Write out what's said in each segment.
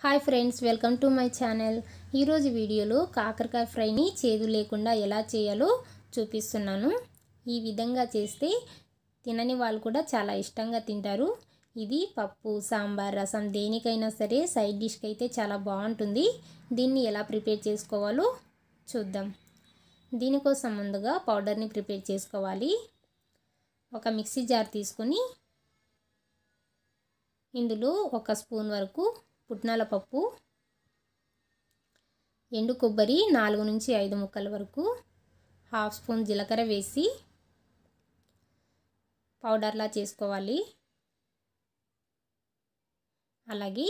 hi friends welcome to my channel ఈరోజు వీడియోలో కాకరకాయ ఫ్రైని చేదు లేకుండా ఎలా చేయాలో చూపిస్తున్నాను ఈ విధంగా చేస్తే తినని వాళ్ళు కూడా చాలా ఇష్టంగా తింటారు ఇది పప్పు సాంబార్ రసం దేనికైనా సరే సైడ్ డిష్కి అయితే చాలా బాగుంటుంది దీన్ని ఎలా ప్రిపేర్ చేసుకోవాలో చూద్దాం దీనికోసం ముందుగా పౌడర్ని ప్రిపేర్ చేసుకోవాలి ఒక మిక్సీ జార్ తీసుకొని ఇందులో ఒక స్పూన్ వరకు పుట్నాల పప్పు ఎండు కొబ్బరి నాలుగు నుంచి ఐదు ముక్కల వరకు హాఫ్ స్పూన్ జీలకర్ర వేసి పౌడర్లా చేసుకోవాలి అలాగే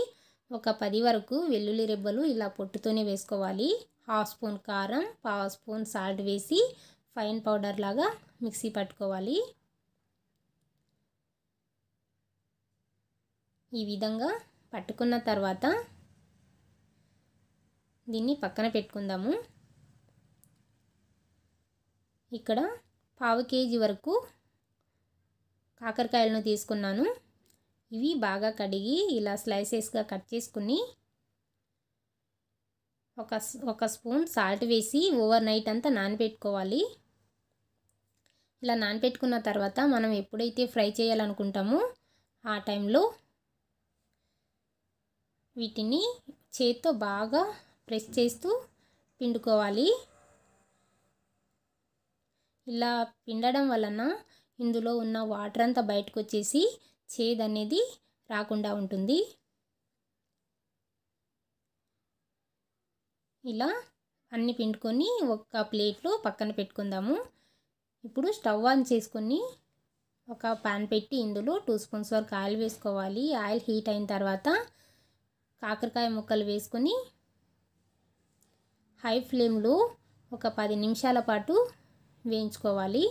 ఒక పది వరకు వెల్లుల్లి రెబ్బలు ఇలా పొట్టుతోనే వేసుకోవాలి హాఫ్ స్పూన్ కారం పావు స్పూన్ సాల్ట్ వేసి ఫైన్ పౌడర్ లాగా మిక్సీ పట్టుకోవాలి ఈ విధంగా పట్టుకున్న తర్వాత దీన్ని పక్కన పెట్టుకుందాము ఇక్కడ పావు కేజీ వరకు కాకరకాయలను తీసుకున్నాను ఇవి బాగా కడిగి ఇలా స్లైసెస్గా కట్ చేసుకుని ఒక ఒక స్పూన్ సాల్ట్ వేసి ఓవర్ నైట్ అంతా నానబెట్టుకోవాలి ఇలా నానబెట్టుకున్న తర్వాత మనం ఎప్పుడైతే ఫ్రై చేయాలనుకుంటామో ఆ టైంలో వీటిని చేత్తో బాగా ప్రెస్ చేస్తూ పిండుకోవాలి ఇలా పిండడం వలన ఇందులో ఉన్న వాటర్ అంతా బయటకు వచ్చేసి చేదు అనేది రాకుండా ఉంటుంది ఇలా అన్ని పిండుకొని ఒక ప్లేట్లో పక్కన పెట్టుకుందాము ఇప్పుడు స్టవ్ ఆన్ చేసుకొని ఒక పాన్ పెట్టి ఇందులో టూ స్పూన్స్ వరకు ఆయిల్ వేసుకోవాలి ఆయిల్ హీట్ అయిన తర్వాత కాకరకాయ ముక్కలు వేసుకొని హై ఫ్లేమ్లో ఒక పది నిమిషాల పాటు వేయించుకోవాలి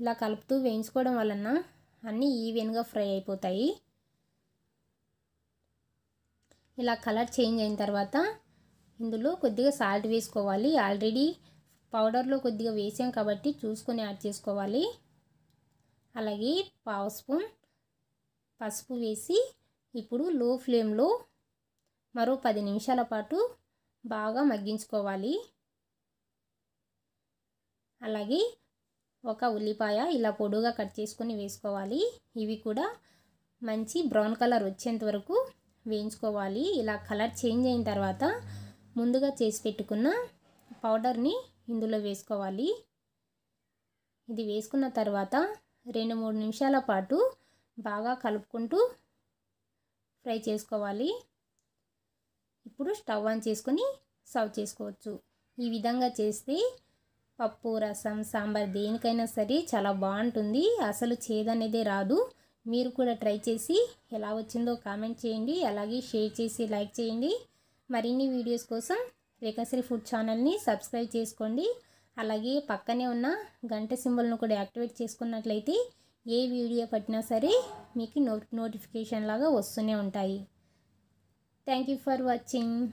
ఇలా కలుపుతూ వేయించుకోవడం వలన అన్నీ ఈవెన్గా ఫ్రై అయిపోతాయి ఇలా కలర్ చేంజ్ అయిన తర్వాత ఇందులో కొద్దిగా సాల్ట్ వేసుకోవాలి ఆల్రెడీ పౌడర్లో కొద్దిగా వేసాం కాబట్టి చూసుకొని యాడ్ చేసుకోవాలి అలాగే పావు స్పూన్ పసుపు వేసి ఇప్పుడు లో ఫ్లేమ్లో మరో పది నిమిషాల పాటు బాగా మగ్గించుకోవాలి అలాగే ఒక ఉల్లిపాయ ఇలా పొడుగా కట్ చేసుకొని వేసుకోవాలి ఇవి కూడా మంచి బ్రౌన్ కలర్ వచ్చేంత వరకు వేయించుకోవాలి ఇలా కలర్ చేంజ్ అయిన తర్వాత ముందుగా చేసి పెట్టుకున్న పౌడర్ని ఇందులో వేసుకోవాలి ఇది వేసుకున్న తర్వాత రెండు మూడు నిమిషాల పాటు బాగా కలుపుకుంటూ ఫ్రై చేసుకోవాలి ఇప్పుడు స్టవ్ ఆన్ చేసుకొని సర్వ్ చేసుకోవచ్చు ఈ విధంగా చేస్తే పప్పు రసం సాంబార్ దేనికైనా సరే చాలా బాగుంటుంది అసలు చేదనేదే రాదు మీరు కూడా ట్రై చేసి ఎలా వచ్చిందో కామెంట్ చేయండి అలాగే షేర్ చేసి లైక్ చేయండి మరిన్ని వీడియోస్ కోసం రేఖశ్రీ ఫుడ్ ఛానల్ని సబ్స్క్రైబ్ చేసుకోండి అలాగే పక్కనే ఉన్న గంట సింబల్ను కూడా యాక్టివేట్ చేసుకున్నట్లయితే ఏ వీడియో పట్టినా సరే మీకు నోటిఫికేషన్ లాగా వస్తూనే ఉంటాయి థ్యాంక్ యూ ఫర్ వాచింగ్